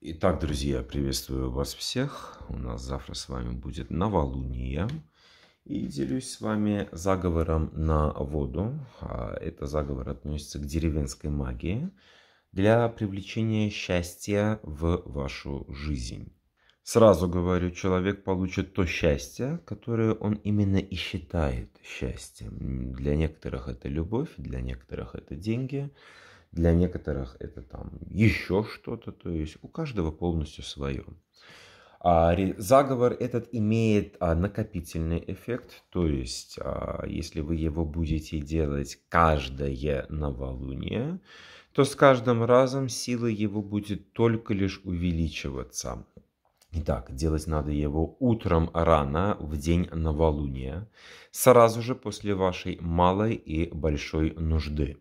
Итак, друзья, приветствую вас всех. У нас завтра с вами будет новолуние. И делюсь с вами заговором на воду. А, это заговор относится к деревенской магии для привлечения счастья в вашу жизнь. Сразу говорю, человек получит то счастье, которое он именно и считает счастьем. Для некоторых это любовь, для некоторых это деньги – для некоторых это там еще что-то, то есть у каждого полностью свое. А, заговор этот имеет а, накопительный эффект, то есть а, если вы его будете делать каждое новолуние, то с каждым разом сила его будет только лишь увеличиваться. Итак, делать надо его утром рано, в день новолуния, сразу же после вашей малой и большой нужды.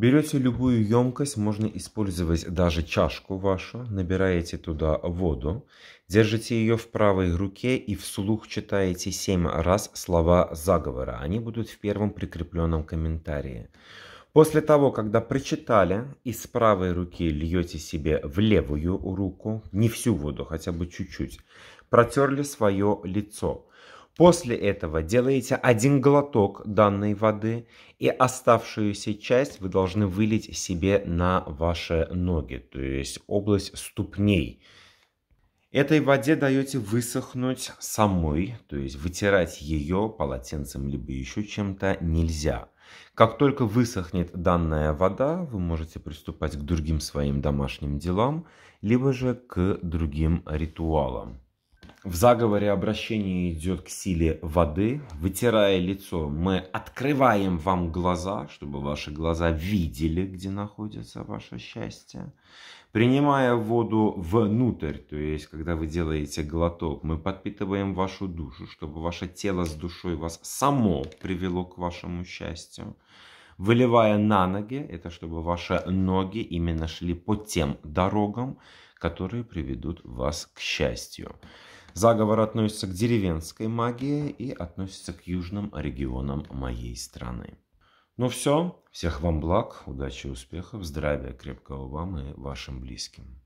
Берете любую емкость, можно использовать даже чашку вашу, набираете туда воду, держите ее в правой руке и вслух читаете семь раз слова заговора. Они будут в первом прикрепленном комментарии. После того, когда прочитали, из правой руки льете себе в левую руку, не всю воду, хотя бы чуть-чуть, протерли свое лицо. После этого делаете один глоток данной воды, и оставшуюся часть вы должны вылить себе на ваши ноги, то есть область ступней. Этой воде даете высохнуть самой, то есть вытирать ее полотенцем либо еще чем-то нельзя. Как только высохнет данная вода, вы можете приступать к другим своим домашним делам, либо же к другим ритуалам. В заговоре обращение идет к силе воды. Вытирая лицо, мы открываем вам глаза, чтобы ваши глаза видели, где находится ваше счастье. Принимая воду внутрь, то есть, когда вы делаете глоток, мы подпитываем вашу душу, чтобы ваше тело с душой вас само привело к вашему счастью выливая на ноги, это чтобы ваши ноги именно шли по тем дорогам, которые приведут вас к счастью. Заговор относится к деревенской магии и относится к южным регионам моей страны. Ну все, всех вам благ, удачи, успехов, здравия, крепкого вам и вашим близким.